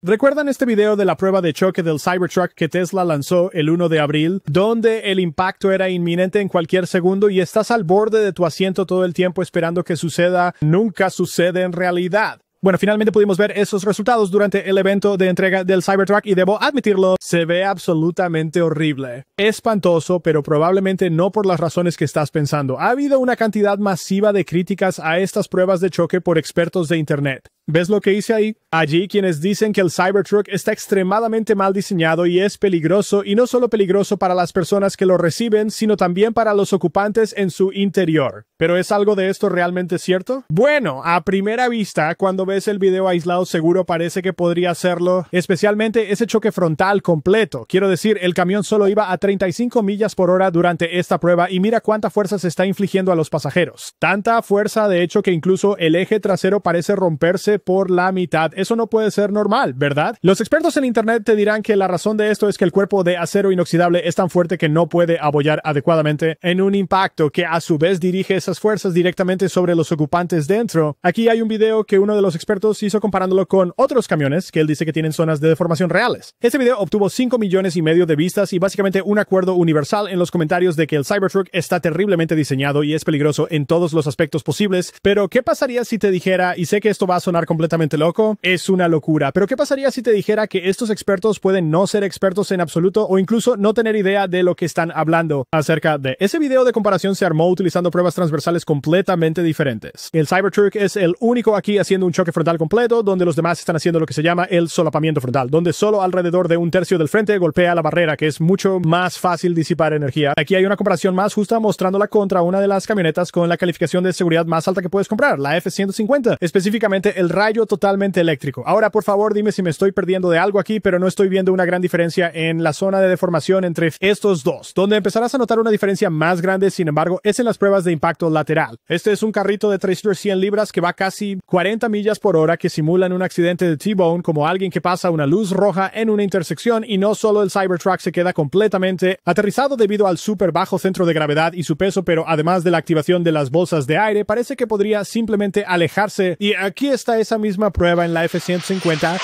¿Recuerdan este video de la prueba de choque del Cybertruck que Tesla lanzó el 1 de abril, donde el impacto era inminente en cualquier segundo y estás al borde de tu asiento todo el tiempo esperando que suceda? Nunca sucede en realidad. Bueno, finalmente pudimos ver esos resultados durante el evento de entrega del Cybertruck y debo admitirlo, se ve absolutamente horrible. Espantoso, pero probablemente no por las razones que estás pensando. Ha habido una cantidad masiva de críticas a estas pruebas de choque por expertos de Internet. ¿Ves lo que hice ahí? Allí quienes dicen que el Cybertruck está extremadamente mal diseñado y es peligroso, y no solo peligroso para las personas que lo reciben, sino también para los ocupantes en su interior. ¿Pero es algo de esto realmente cierto? Bueno, a primera vista, cuando ves el video aislado seguro parece que podría serlo, especialmente ese choque frontal completo. Quiero decir, el camión solo iba a 35 millas por hora durante esta prueba y mira cuánta fuerza se está infligiendo a los pasajeros. Tanta fuerza de hecho que incluso el eje trasero parece romperse por la mitad. Eso no puede ser normal, ¿verdad? Los expertos en Internet te dirán que la razón de esto es que el cuerpo de acero inoxidable es tan fuerte que no puede apoyar adecuadamente en un impacto que a su vez dirige esas fuerzas directamente sobre los ocupantes dentro. Aquí hay un video que uno de los expertos hizo comparándolo con otros camiones que él dice que tienen zonas de deformación reales. Este video obtuvo 5 millones y medio de vistas y básicamente un acuerdo universal en los comentarios de que el Cybertruck está terriblemente diseñado y es peligroso en todos los aspectos posibles, pero ¿qué pasaría si te dijera, y sé que esto va a sonar completamente loco, es una locura. Pero ¿qué pasaría si te dijera que estos expertos pueden no ser expertos en absoluto o incluso no tener idea de lo que están hablando acerca de ese video de comparación se armó utilizando pruebas transversales completamente diferentes. El Cybertruck es el único aquí haciendo un choque frontal completo, donde los demás están haciendo lo que se llama el solapamiento frontal, donde solo alrededor de un tercio del frente golpea la barrera, que es mucho más fácil disipar energía. Aquí hay una comparación más justa mostrándola contra una de las camionetas con la calificación de seguridad más alta que puedes comprar, la F-150, específicamente el rayo totalmente eléctrico. Ahora, por favor, dime si me estoy perdiendo de algo aquí, pero no estoy viendo una gran diferencia en la zona de deformación entre estos dos. Donde empezarás a notar una diferencia más grande, sin embargo, es en las pruebas de impacto lateral. Este es un carrito de 300 libras que va casi 40 millas por hora que simulan un accidente de T-Bone como alguien que pasa una luz roja en una intersección y no solo el Cybertruck se queda completamente aterrizado debido al súper bajo centro de gravedad y su peso, pero además de la activación de las bolsas de aire, parece que podría simplemente alejarse. Y aquí está esa misma prueba en la F-150,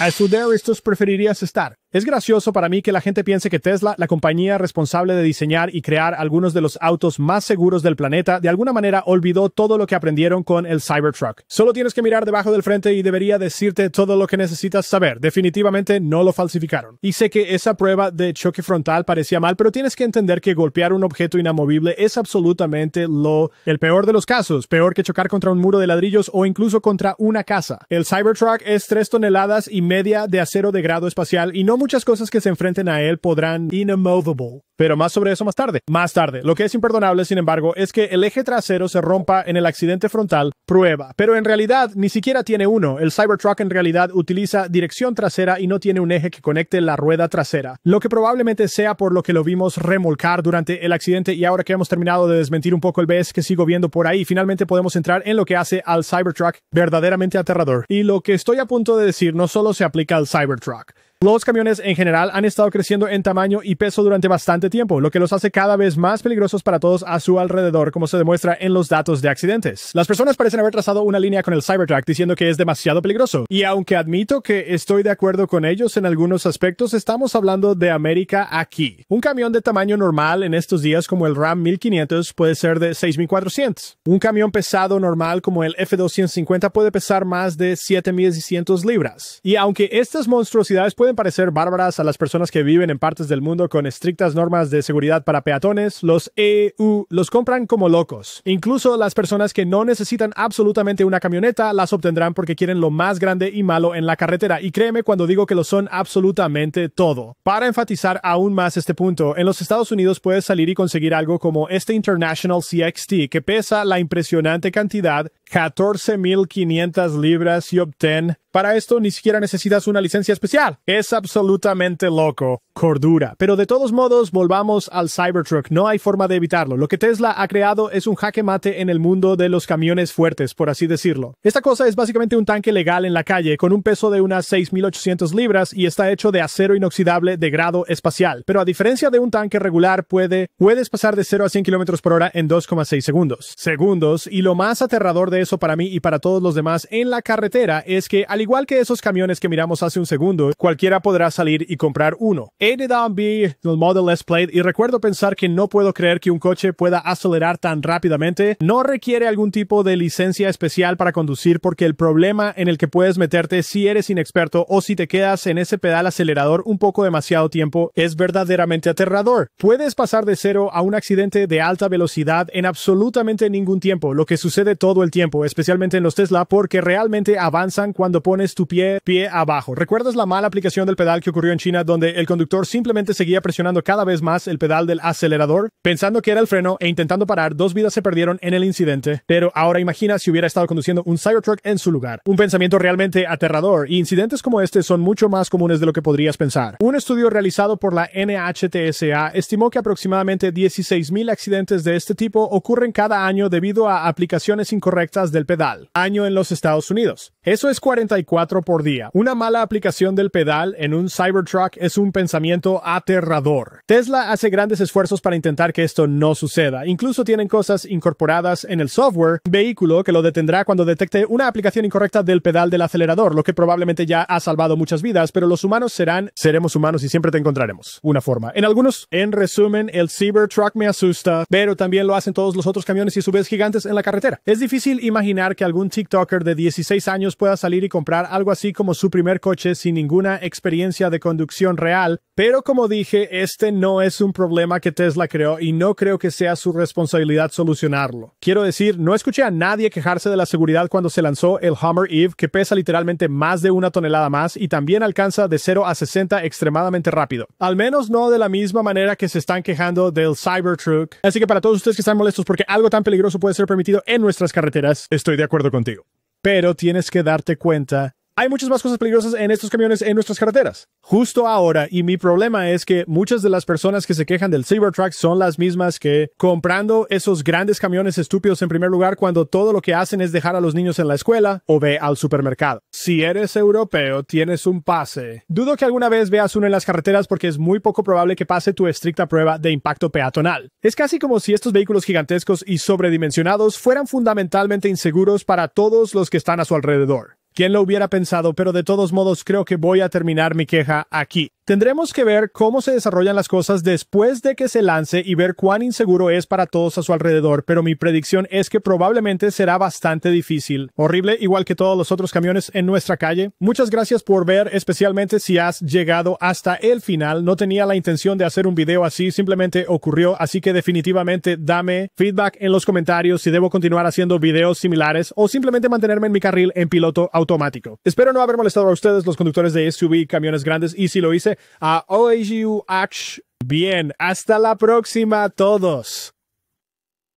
¿a su there, estos preferirías estar? Es gracioso para mí que la gente piense que Tesla, la compañía responsable de diseñar y crear algunos de los autos más seguros del planeta, de alguna manera olvidó todo lo que aprendieron con el Cybertruck. Solo tienes que mirar debajo del frente y debería decirte todo lo que necesitas saber. Definitivamente no lo falsificaron. Y sé que esa prueba de choque frontal parecía mal, pero tienes que entender que golpear un objeto inamovible es absolutamente lo el peor de los casos, peor que chocar contra un muro de ladrillos o incluso contra una casa. El Cybertruck es 3 toneladas y media de acero de grado espacial y no muy muchas cosas que se enfrenten a él podrán inamovable. Pero más sobre eso más tarde. Más tarde. Lo que es imperdonable, sin embargo, es que el eje trasero se rompa en el accidente frontal prueba. Pero en realidad ni siquiera tiene uno. El Cybertruck en realidad utiliza dirección trasera y no tiene un eje que conecte la rueda trasera. Lo que probablemente sea por lo que lo vimos remolcar durante el accidente y ahora que hemos terminado de desmentir un poco el BS e que sigo viendo por ahí, finalmente podemos entrar en lo que hace al Cybertruck verdaderamente aterrador. Y lo que estoy a punto de decir no solo se aplica al Cybertruck. Los camiones en general han estado creciendo en tamaño y peso durante bastante tiempo, lo que los hace cada vez más peligrosos para todos a su alrededor, como se demuestra en los datos de accidentes. Las personas parecen haber trazado una línea con el Cybertruck diciendo que es demasiado peligroso, y aunque admito que estoy de acuerdo con ellos en algunos aspectos, estamos hablando de América aquí. Un camión de tamaño normal en estos días como el Ram 1500 puede ser de 6400. Un camión pesado normal como el F250 puede pesar más de 7.600 libras. Y aunque estas monstruosidades pueden parecer bárbaras a las personas que viven en partes del mundo con estrictas normas de seguridad para peatones, los EU los compran como locos. Incluso las personas que no necesitan absolutamente una camioneta las obtendrán porque quieren lo más grande y malo en la carretera, y créeme cuando digo que lo son absolutamente todo. Para enfatizar aún más este punto, en los Estados Unidos puedes salir y conseguir algo como este International CXT que pesa la impresionante cantidad 14.500 libras y obtén. Para esto ni siquiera necesitas una licencia especial. Es absolutamente loco. Cordura. Pero de todos modos, volvamos al Cybertruck. No hay forma de evitarlo. Lo que Tesla ha creado es un jaque mate en el mundo de los camiones fuertes, por así decirlo. Esta cosa es básicamente un tanque legal en la calle, con un peso de unas 6.800 libras y está hecho de acero inoxidable de grado espacial. Pero a diferencia de un tanque regular, puede, puedes pasar de 0 a 100 km por hora en 2,6 segundos. Segundos, y lo más aterrador de eso para mí y para todos los demás en la carretera es que, al igual que esos camiones que miramos hace un segundo, cualquiera podrá salir y comprar uno. N. down B, el Model S Plate, y recuerdo pensar que no puedo creer que un coche pueda acelerar tan rápidamente. No requiere algún tipo de licencia especial para conducir porque el problema en el que puedes meterte si eres inexperto o si te quedas en ese pedal acelerador un poco demasiado tiempo es verdaderamente aterrador. Puedes pasar de cero a un accidente de alta velocidad en absolutamente ningún tiempo, lo que sucede todo el tiempo especialmente en los Tesla, porque realmente avanzan cuando pones tu pie, pie abajo. ¿Recuerdas la mala aplicación del pedal que ocurrió en China donde el conductor simplemente seguía presionando cada vez más el pedal del acelerador, pensando que era el freno e intentando parar? Dos vidas se perdieron en el incidente, pero ahora imagina si hubiera estado conduciendo un Cybertruck en su lugar. Un pensamiento realmente aterrador y incidentes como este son mucho más comunes de lo que podrías pensar. Un estudio realizado por la NHTSA estimó que aproximadamente 16.000 accidentes de este tipo ocurren cada año debido a aplicaciones incorrectas del pedal. Año en los Estados Unidos. Eso es 44 por día. Una mala aplicación del pedal en un Cybertruck es un pensamiento aterrador. Tesla hace grandes esfuerzos para intentar que esto no suceda. Incluso tienen cosas incorporadas en el software vehículo que lo detendrá cuando detecte una aplicación incorrecta del pedal del acelerador, lo que probablemente ya ha salvado muchas vidas, pero los humanos serán, seremos humanos y siempre te encontraremos. Una forma. En algunos, en resumen, el Cybertruck me asusta, pero también lo hacen todos los otros camiones y subes gigantes en la carretera. Es difícil imaginar que algún TikToker de 16 años pueda salir y comprar algo así como su primer coche sin ninguna experiencia de conducción real, pero como dije, este no es un problema que Tesla creó y no creo que sea su responsabilidad solucionarlo. Quiero decir, no escuché a nadie quejarse de la seguridad cuando se lanzó el Hummer Eve, que pesa literalmente más de una tonelada más y también alcanza de 0 a 60 extremadamente rápido. Al menos no de la misma manera que se están quejando del Cybertruck. Así que para todos ustedes que están molestos porque algo tan peligroso puede ser permitido en nuestras carreteras, estoy de acuerdo contigo. Pero tienes que darte cuenta hay muchas más cosas peligrosas en estos camiones en nuestras carreteras. Justo ahora, y mi problema es que muchas de las personas que se quejan del Cybertruck son las mismas que comprando esos grandes camiones estúpidos en primer lugar cuando todo lo que hacen es dejar a los niños en la escuela o ve al supermercado. Si eres europeo, tienes un pase. Dudo que alguna vez veas uno en las carreteras porque es muy poco probable que pase tu estricta prueba de impacto peatonal. Es casi como si estos vehículos gigantescos y sobredimensionados fueran fundamentalmente inseguros para todos los que están a su alrededor. ¿Quién lo hubiera pensado? Pero de todos modos creo que voy a terminar mi queja aquí. Tendremos que ver cómo se desarrollan las cosas después de que se lance y ver cuán inseguro es para todos a su alrededor, pero mi predicción es que probablemente será bastante difícil. Horrible, igual que todos los otros camiones en nuestra calle. Muchas gracias por ver, especialmente si has llegado hasta el final. No tenía la intención de hacer un video así, simplemente ocurrió, así que definitivamente dame feedback en los comentarios si debo continuar haciendo videos similares o simplemente mantenerme en mi carril en piloto automático. Espero no haber molestado a ustedes los conductores de SUV camiones grandes y si lo hice, a OAU Ash. Bien, hasta la próxima todos.